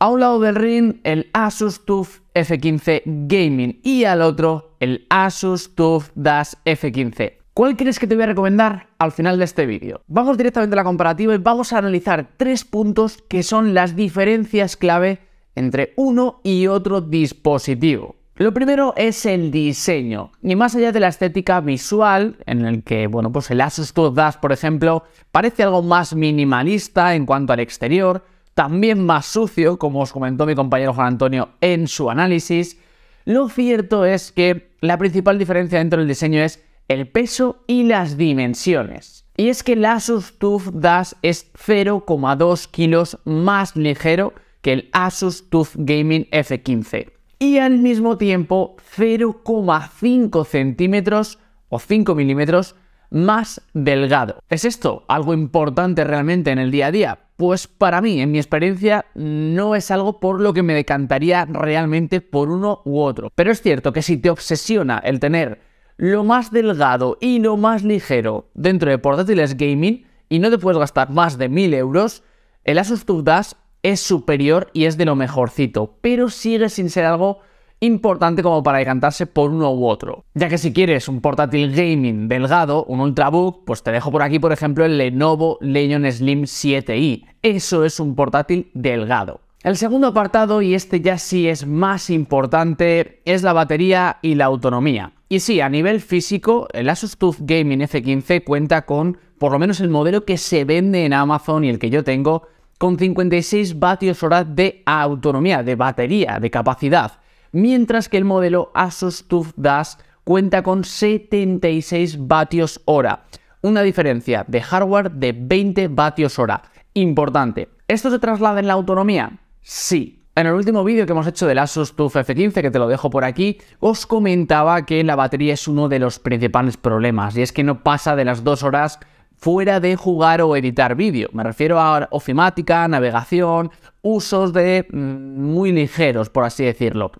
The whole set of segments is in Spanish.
A un lado del ring el Asus TUF F15 Gaming y al otro el Asus TUF Dash F15. ¿Cuál crees que te voy a recomendar al final de este vídeo? Vamos directamente a la comparativa y vamos a analizar tres puntos que son las diferencias clave entre uno y otro dispositivo. Lo primero es el diseño, y más allá de la estética visual, en el que, bueno, pues el Asus TUF Dash, por ejemplo, parece algo más minimalista en cuanto al exterior, también más sucio, como os comentó mi compañero Juan Antonio en su análisis, lo cierto es que la principal diferencia dentro del diseño es el peso y las dimensiones. Y es que el Asus TUF Dash es 0,2 kilos más ligero que el Asus TUF Gaming F15 y al mismo tiempo 0,5 centímetros o 5 milímetros más delgado. ¿Es esto algo importante realmente en el día a día? Pues para mí, en mi experiencia, no es algo por lo que me decantaría realmente por uno u otro. Pero es cierto que si te obsesiona el tener lo más delgado y lo más ligero dentro de portátiles gaming y no te puedes gastar más de 1000 euros, el Asus TUF Dash es superior y es de lo mejorcito, pero sigue sin ser algo importante como para decantarse por uno u otro. Ya que si quieres un portátil gaming delgado, un ultrabook, pues te dejo por aquí por ejemplo el Lenovo Legion Slim 7i. Eso es un portátil delgado. El segundo apartado, y este ya sí es más importante, es la batería y la autonomía. Y sí, a nivel físico, el Asus TUF Gaming F15 cuenta con, por lo menos el modelo que se vende en Amazon y el que yo tengo, con 56 vatios hora de autonomía, de batería, de capacidad mientras que el modelo Asus TUF Dash cuenta con 76 vatios hora, una diferencia de hardware de 20 vatios hora. Importante, ¿esto se traslada en la autonomía? Sí, en el último vídeo que hemos hecho del Asus TUF F15, que te lo dejo por aquí, os comentaba que la batería es uno de los principales problemas, y es que no pasa de las dos horas fuera de jugar o editar vídeo. Me refiero a ofimática, navegación, usos de mm, muy ligeros, por así decirlo.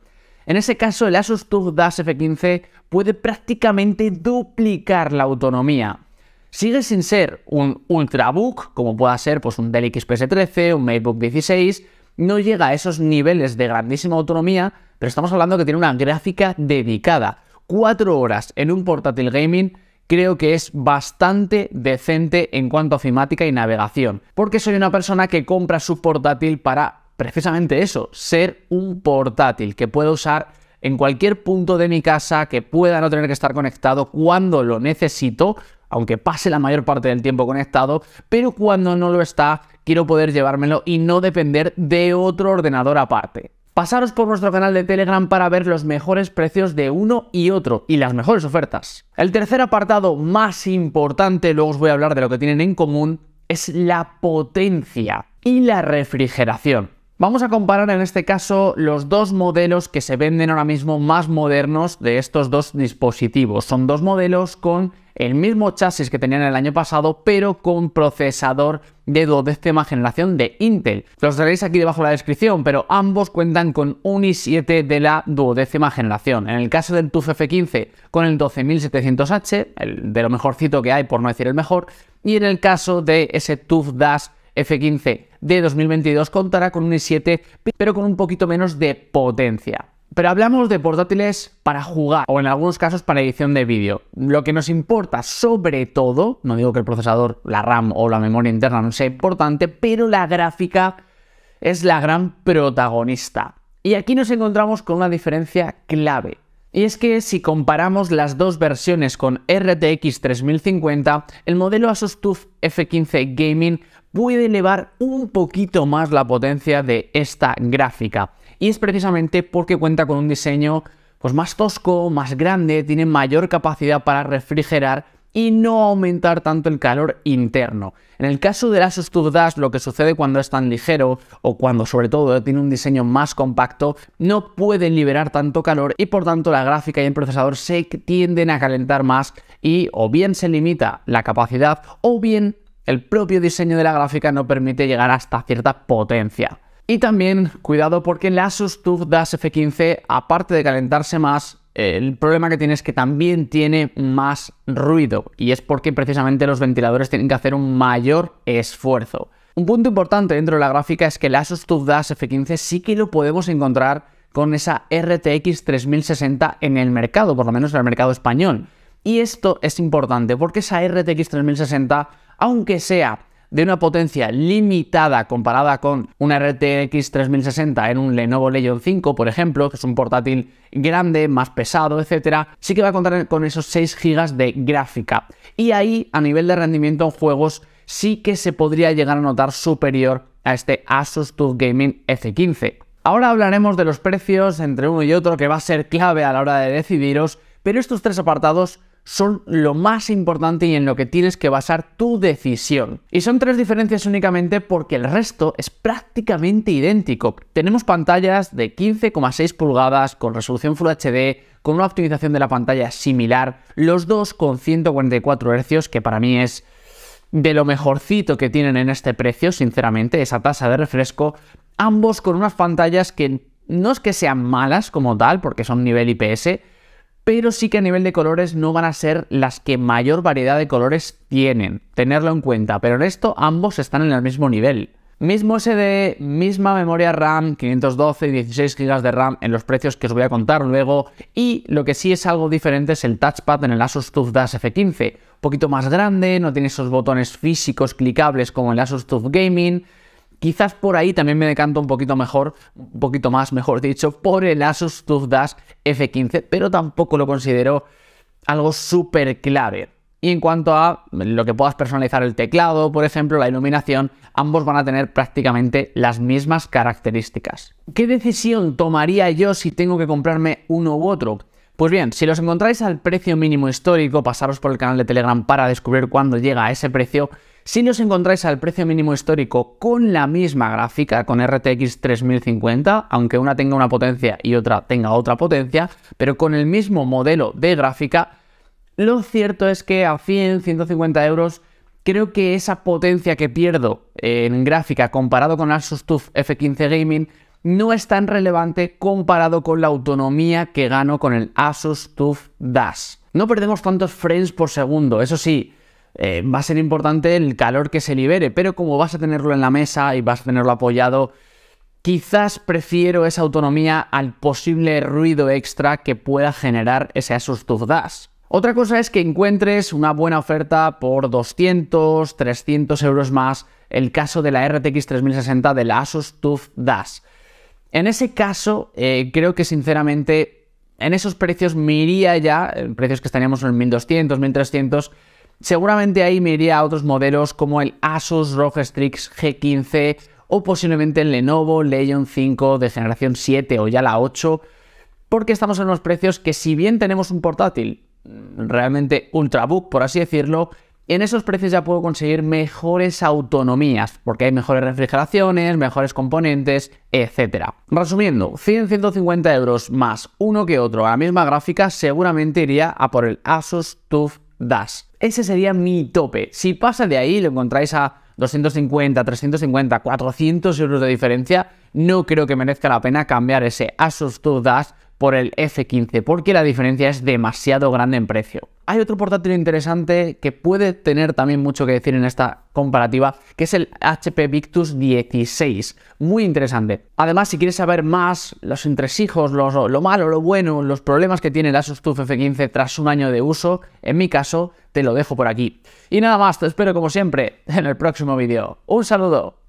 En ese caso, el Asus TUF Dash F15 puede prácticamente duplicar la autonomía. Sigue sin ser un ultrabook, como pueda ser pues, un Dell XPS 13, un MateBook 16, no llega a esos niveles de grandísima autonomía, pero estamos hablando que tiene una gráfica dedicada. Cuatro horas en un portátil gaming creo que es bastante decente en cuanto a cinemática y navegación, porque soy una persona que compra su portátil para precisamente eso, ser un portátil que pueda usar en cualquier punto de mi casa, que pueda no tener que estar conectado cuando lo necesito, aunque pase la mayor parte del tiempo conectado, pero cuando no lo está, quiero poder llevármelo y no depender de otro ordenador aparte. Pasaros por nuestro canal de Telegram para ver los mejores precios de uno y otro y las mejores ofertas. El tercer apartado más importante, luego os voy a hablar de lo que tienen en común, es la potencia y la refrigeración. Vamos a comparar en este caso los dos modelos que se venden ahora mismo más modernos de estos dos dispositivos. Son dos modelos con el mismo chasis que tenían el año pasado, pero con procesador de duodécima generación de Intel. Los tenéis aquí debajo de la descripción, pero ambos cuentan con un i7 de la duodécima generación. En el caso del TUF F15, con el 12700H, de lo mejorcito que hay, por no decir el mejor, y en el caso de ese TUF Dash F15 de 2022 contará con un e i7, pero con un poquito menos de potencia. Pero hablamos de portátiles para jugar o en algunos casos para edición de vídeo. Lo que nos importa sobre todo, no digo que el procesador, la RAM o la memoria interna no sea importante, pero la gráfica es la gran protagonista. Y aquí nos encontramos con una diferencia clave. Y es que si comparamos las dos versiones con RTX 3050, el modelo Asus TUF F15 Gaming puede elevar un poquito más la potencia de esta gráfica. Y es precisamente porque cuenta con un diseño pues, más tosco, más grande, tiene mayor capacidad para refrigerar y no aumentar tanto el calor interno. En el caso de las 2 lo que sucede cuando es tan ligero o cuando sobre todo tiene un diseño más compacto, no pueden liberar tanto calor y por tanto la gráfica y el procesador se tienden a calentar más y o bien se limita la capacidad o bien el propio diseño de la gráfica no permite llegar hasta cierta potencia. Y también cuidado porque la Asus TUF DAS F15, aparte de calentarse más, el problema que tiene es que también tiene más ruido y es porque precisamente los ventiladores tienen que hacer un mayor esfuerzo. Un punto importante dentro de la gráfica es que la Asus TUF DAS F15 sí que lo podemos encontrar con esa RTX 3060 en el mercado, por lo menos en el mercado español. Y esto es importante porque esa RTX 3060, aunque sea de una potencia limitada comparada con una RTX 3060 en un Lenovo Legion 5, por ejemplo, que es un portátil grande, más pesado, etcétera, sí que va a contar con esos 6 GB de gráfica. Y ahí, a nivel de rendimiento en juegos, sí que se podría llegar a notar superior a este Asus TUF Gaming F15. Ahora hablaremos de los precios entre uno y otro, que va a ser clave a la hora de decidiros pero estos tres apartados son lo más importante y en lo que tienes que basar tu decisión. Y son tres diferencias únicamente porque el resto es prácticamente idéntico. Tenemos pantallas de 15,6 pulgadas con resolución Full HD, con una optimización de la pantalla similar, los dos con 144 Hz, que para mí es de lo mejorcito que tienen en este precio, sinceramente, esa tasa de refresco, ambos con unas pantallas que no es que sean malas como tal, porque son nivel IPS, pero sí que a nivel de colores no van a ser las que mayor variedad de colores tienen, tenerlo en cuenta, pero en esto ambos están en el mismo nivel. Mismo SD, misma memoria RAM, 512 y 16 GB de RAM en los precios que os voy a contar luego. Y lo que sí es algo diferente es el touchpad en el Asus TUF Dash F15. Un poquito más grande, no tiene esos botones físicos clicables como el Asus TUF Gaming, Quizás por ahí también me decanto un poquito mejor, un poquito más, mejor dicho, por el Asus TUF Dash F15, pero tampoco lo considero algo súper clave. Y en cuanto a lo que puedas personalizar el teclado, por ejemplo, la iluminación, ambos van a tener prácticamente las mismas características. ¿Qué decisión tomaría yo si tengo que comprarme uno u otro? Pues bien, si los encontráis al precio mínimo histórico, pasaros por el canal de Telegram para descubrir cuándo llega a ese precio, si nos encontráis al precio mínimo histórico con la misma gráfica, con RTX 3050, aunque una tenga una potencia y otra tenga otra potencia, pero con el mismo modelo de gráfica, lo cierto es que a 100, 150 euros, creo que esa potencia que pierdo en gráfica comparado con Asus TUF F15 Gaming no es tan relevante comparado con la autonomía que gano con el Asus TUF Dash. No perdemos tantos frames por segundo, eso sí, eh, va a ser importante el calor que se libere, pero como vas a tenerlo en la mesa y vas a tenerlo apoyado, quizás prefiero esa autonomía al posible ruido extra que pueda generar ese Asus TUF Dash. Otra cosa es que encuentres una buena oferta por 200, 300 euros más, el caso de la RTX 3060 de la Asus TUF Dash. En ese caso, eh, creo que sinceramente en esos precios me iría ya, eh, precios que estaríamos en 1200, 1300, Seguramente ahí me iría a otros modelos como el Asus ROG Strix G15 o posiblemente el Lenovo Legion 5 de generación 7 o ya la 8, porque estamos en unos precios que si bien tenemos un portátil mm, realmente ultrabook, por así decirlo, en esos precios ya puedo conseguir mejores autonomías, porque hay mejores refrigeraciones, mejores componentes, etc. Resumiendo, 100-150 euros más uno que otro a la misma gráfica seguramente iría a por el Asus TUF Dash. Ese sería mi tope. Si pasa de ahí, lo encontráis a 250, 350, 400 euros de diferencia, no creo que merezca la pena cambiar ese Asus 2 Dash por el F15, porque la diferencia es demasiado grande en precio. Hay otro portátil interesante que puede tener también mucho que decir en esta comparativa, que es el HP Victus 16. Muy interesante. Además, si quieres saber más los entresijos, lo malo, lo bueno, los problemas que tiene el Asus TUF F15 tras un año de uso, en mi caso, te lo dejo por aquí. Y nada más, te espero como siempre en el próximo vídeo. Un saludo.